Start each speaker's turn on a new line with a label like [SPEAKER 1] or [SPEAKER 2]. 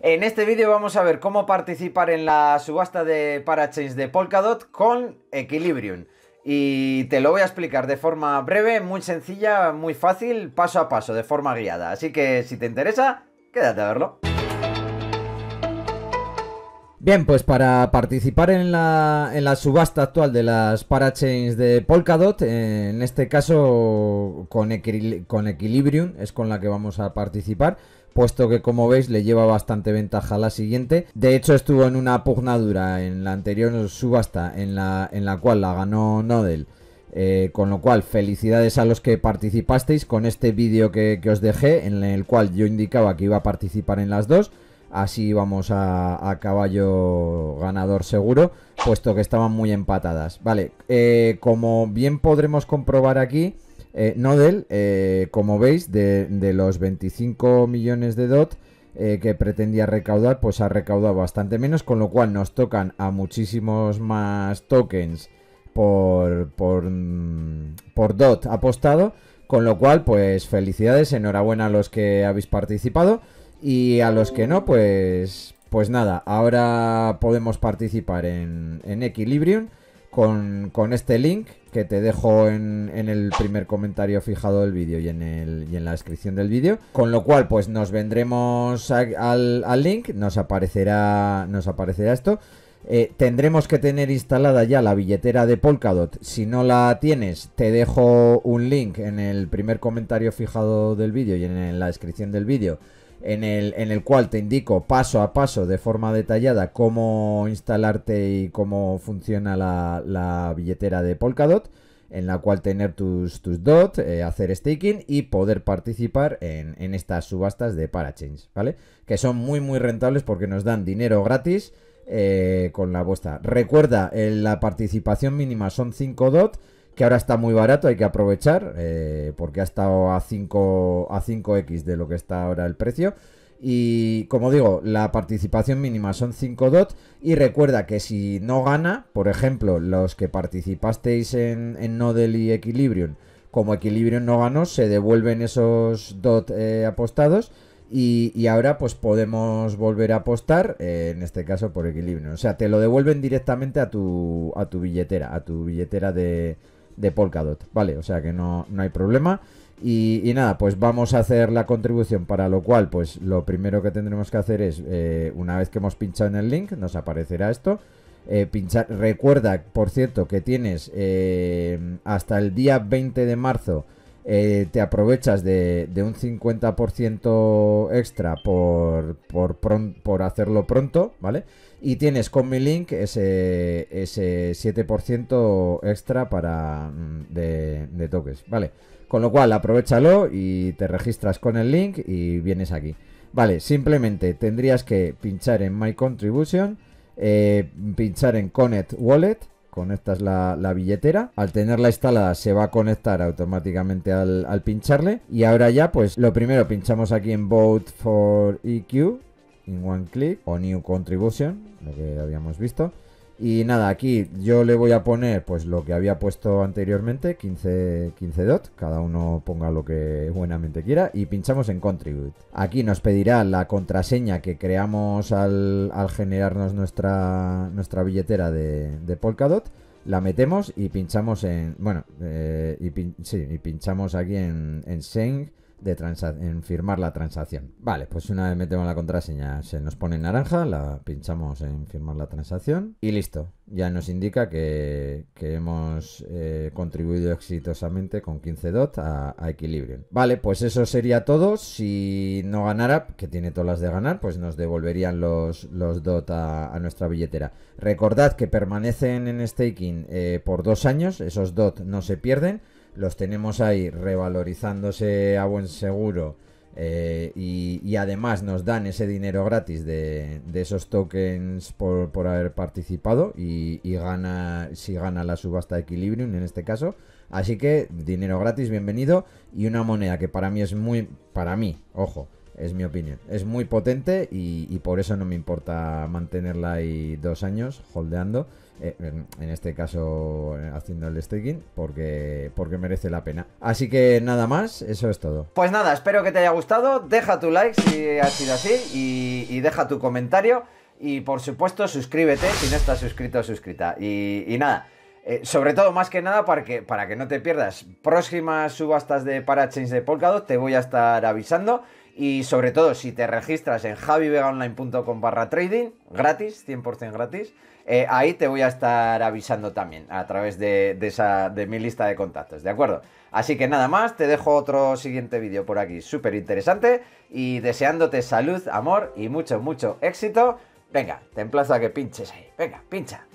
[SPEAKER 1] En este vídeo vamos a ver cómo participar en la subasta de parachains de Polkadot con Equilibrium. Y te lo voy a explicar de forma breve, muy sencilla, muy fácil, paso a paso, de forma guiada. Así que si te interesa, quédate a verlo. Bien, pues para participar en la, subasta actual de las parachains de Polkadot, eh, en este caso con, con Equilibrium es con la que vamos a participar, puesto que como veis le lleva bastante ventaja a la siguiente. De hecho estuvo en una pugnadura en la anterior subasta en la, en la cual la ganó Nodel. Eh, con lo cual, felicidades a los que participasteis con este vídeo que, os dejé, en el cual yo indicaba que iba a participar en las dos. Así vamos a, caballo ganador seguro, puesto que estaban muy empatadas. Vale, eh, como bien podremos comprobar aquí, eh, Nodel, eh, como veis, de, los 25 millones de DOT eh, que pretendía recaudar, pues ha recaudado bastante menos, con lo cual nos tocan a muchísimos más tokens por, por, mm, por DOT apostado, con lo cual, pues felicidades, enhorabuena a los que habéis participado y a los que no, pues, pues nada, ahora podemos participar en, en Equilibrium con, este link que te dejo en, el primer comentario fijado del vídeo y, en la descripción del vídeo. Con lo cual, pues nos vendremos al, link, nos aparecerá, nos aparecerá esto. Eh, tendremos que tener instalada ya la billetera de Polkadot. Si no la tienes, te dejo un link en el primer comentario fijado del vídeo y en la descripción del vídeo en el, cual te indico paso a paso de forma detallada cómo instalarte y cómo funciona la, billetera de Polkadot en la cual tener tus, tus DOT, eh, hacer staking y poder participar en, estas subastas de Parachange, ¿vale? Que son muy muy rentables porque nos dan dinero gratis eh, con la vuestra. Recuerda, eh, la participación mínima son 5 DOT que ahora está muy barato, hay que aprovechar, eh, porque ha estado a, 5, a 5x de lo que está ahora el precio. Y como digo, la participación mínima son 5 DOT. Y recuerda que si no gana, por ejemplo, los que participasteis en, en Nodel y Equilibrium, como Equilibrium no ganó, se devuelven esos DOT eh, apostados. Y, ahora pues podemos volver a apostar, eh, en este caso por Equilibrium. O sea, te lo devuelven directamente a a tu billetera, a tu billetera de, de Polkadot, ¿vale? O sea que no, no hay problema. Y, nada, pues vamos a hacer la contribución, para lo cual, pues lo primero que tendremos que hacer es, eh, una vez que hemos pinchado en el link, nos aparecerá esto. Eh, pinchar, recuerda, por cierto, que tienes eh, hasta el día 20 de marzo eh, te aprovechas de, un 50% extra por, por, hacerlo pronto, ¿vale? Y tienes con mi link ese, ese 7% extra para, mm, de, toques, ¿vale? Con lo cual, aprovechalo y te registras con el link y vienes aquí. Vale, simplemente tendrías que pinchar en My Contribution, eh, pinchar en Connect Wallet, conectas la, la, billetera. Al tenerla instalada se va a conectar automáticamente al, al, pincharle. Y ahora ya, pues lo primero pinchamos aquí en Vote for EQ, in one click o New Contribution, lo que habíamos visto. Y nada, aquí yo le voy a poner pues lo que había puesto anteriormente, 15, 15 dot, cada uno ponga lo que buenamente quiera y pinchamos en contribute. Aquí nos pedirá la contraseña que creamos al, generarnos nuestra, nuestra billetera de, Polkadot la metemos y pinchamos en. Bueno, eh, y, sí, y pinchamos aquí en, en de en firmar la transacción. Vale, pues una vez metemos la contraseña se nos pone naranja, la pinchamos en firmar la transacción y listo. Ya nos indica que, hemos eh, contribuido exitosamente con 15 DOT a, equilibrio. Vale, pues eso sería todo. Si no ganara, que tiene todas las de ganar, pues nos devolverían los, los DOT a, nuestra billetera. Recordad que permanecen en staking eh, por dos años, esos DOT no se pierden los tenemos ahí revalorizándose a buen seguro eh, y, además nos dan ese dinero gratis de, esos tokens por, haber participado y, y, gana si gana la subasta Equilibrium en este caso. Así que dinero gratis, bienvenido y una moneda que para mí es muy, para mí, ojo, es mi opinión. Es muy potente y, por eso no me importa mantenerla ahí dos años holdeando. Eh, en este caso eh, haciendo el staking porque, porque merece la pena. Así que nada más, eso es todo. Pues nada, espero que te haya gustado. Deja tu like si ha sido así y, deja tu comentario. Y por supuesto, suscríbete si no estás suscrito o suscrita. Y, nada. Eh, sobre todo, más que nada, para que, para que no te pierdas próximas subastas de parachains de Polkadot, te voy a estar avisando. Y sobre todo, si te registras en javivegaonline.com barra trading, gratis, 100% gratis, eh, ahí te voy a estar avisando también a través de, esa, de mi lista de contactos, ¿de acuerdo? Así que nada más, te dejo otro siguiente vídeo por aquí, súper interesante, y deseándote salud, amor y mucho, mucho éxito. Venga, te emplazo a que pinches ahí. Venga, pincha.